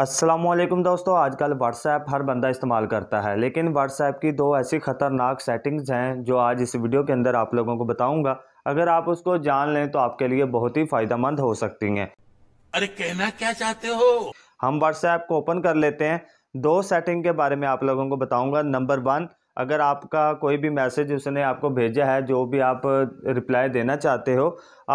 असलम दोस्तों आजकल व्हाट्सएप हर बंदा इस्तेमाल करता है लेकिन व्हाट्सएप की दो ऐसी ख़तरनाक सेटिंग्स हैं जो आज इस वीडियो के अंदर आप लोगों को बताऊंगा अगर आप उसको जान लें तो आपके लिए बहुत ही फ़ायदेमंद हो सकती हैं अरे कहना क्या चाहते हो हम व्हाट्सएप को ओपन कर लेते हैं दो सेटिंग के बारे में आप लोगों को बताऊंगा नंबर वन अगर आपका कोई भी मैसेज उसने आपको भेजा है जो भी आप रिप्लाई देना चाहते हो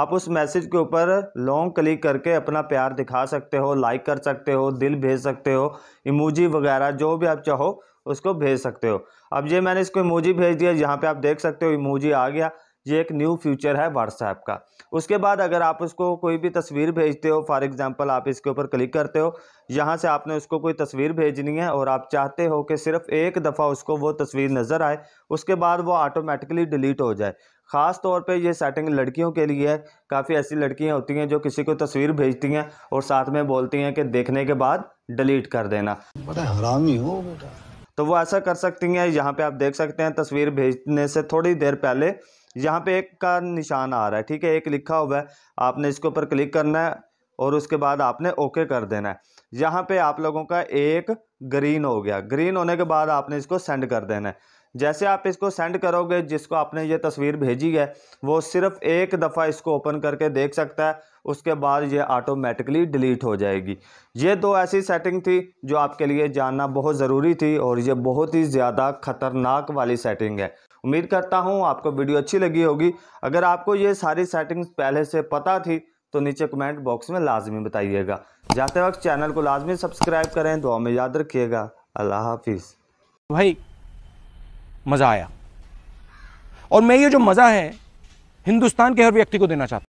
आप उस मैसेज के ऊपर लॉन्ग क्लिक करके अपना प्यार दिखा सकते हो लाइक कर सकते हो दिल भेज सकते हो इमोजी वगैरह जो भी आप चाहो उसको भेज सकते हो अब ये मैंने इसको इमोजी भेज दिया यहाँ पे आप देख सकते हो इमोजी आ गया ये एक न्यू फ्यूचर है व्हाट्सएप का उसके बाद अगर आप उसको कोई भी तस्वीर भेजते हो फॉर एग्ज़ाम्पल आप इसके ऊपर क्लिक करते हो यहाँ से आपने उसको कोई तस्वीर भेजनी है और आप चाहते हो कि सिर्फ एक दफ़ा उसको वो तस्वीर नज़र आए उसके बाद वो ऑटोमेटिकली डिलीट हो जाए ख़ास तौर पे ये सेटिंग लड़कियों के लिए है काफ़ी ऐसी लड़कियाँ होती हैं जो किसी को तस्वीर भेजती हैं और साथ में बोलती हैं कि देखने के बाद डिलीट कर देना पता हरामी हो बेटा तो वो ऐसा कर सकती हैं यहाँ पे आप देख सकते हैं तस्वीर भेजने से थोड़ी देर पहले यहाँ पे एक का निशान आ रहा है ठीक है एक लिखा हुआ है आपने इसके ऊपर क्लिक करना है और उसके बाद आपने ओके कर देना है यहाँ पे आप लोगों का एक ग्रीन हो गया ग्रीन होने के बाद आपने इसको सेंड कर देना है जैसे आप इसको सेंड करोगे जिसको आपने ये तस्वीर भेजी है वो सिर्फ एक दफ़ा इसको ओपन करके देख सकता है उसके बाद ये ऑटोमेटिकली डिलीट हो जाएगी ये दो ऐसी सेटिंग थी जो आपके लिए जानना बहुत ज़रूरी थी और ये बहुत ही ज़्यादा ख़तरनाक वाली सेटिंग है उम्मीद करता हूँ आपको वीडियो अच्छी लगी होगी अगर आपको ये सारी सेटिंग्स पहले से पता थी तो नीचे कमेंट बॉक्स में लाजमी बताइएगा जाते वक्त चैनल को लाजमी सब्सक्राइब करें दुआ में याद रखिएगा अल्लाह हाफिज़ भाई मज़ा आया और मैं ये जो मज़ा है हिंदुस्तान के हर व्यक्ति को देना चाहता हूँ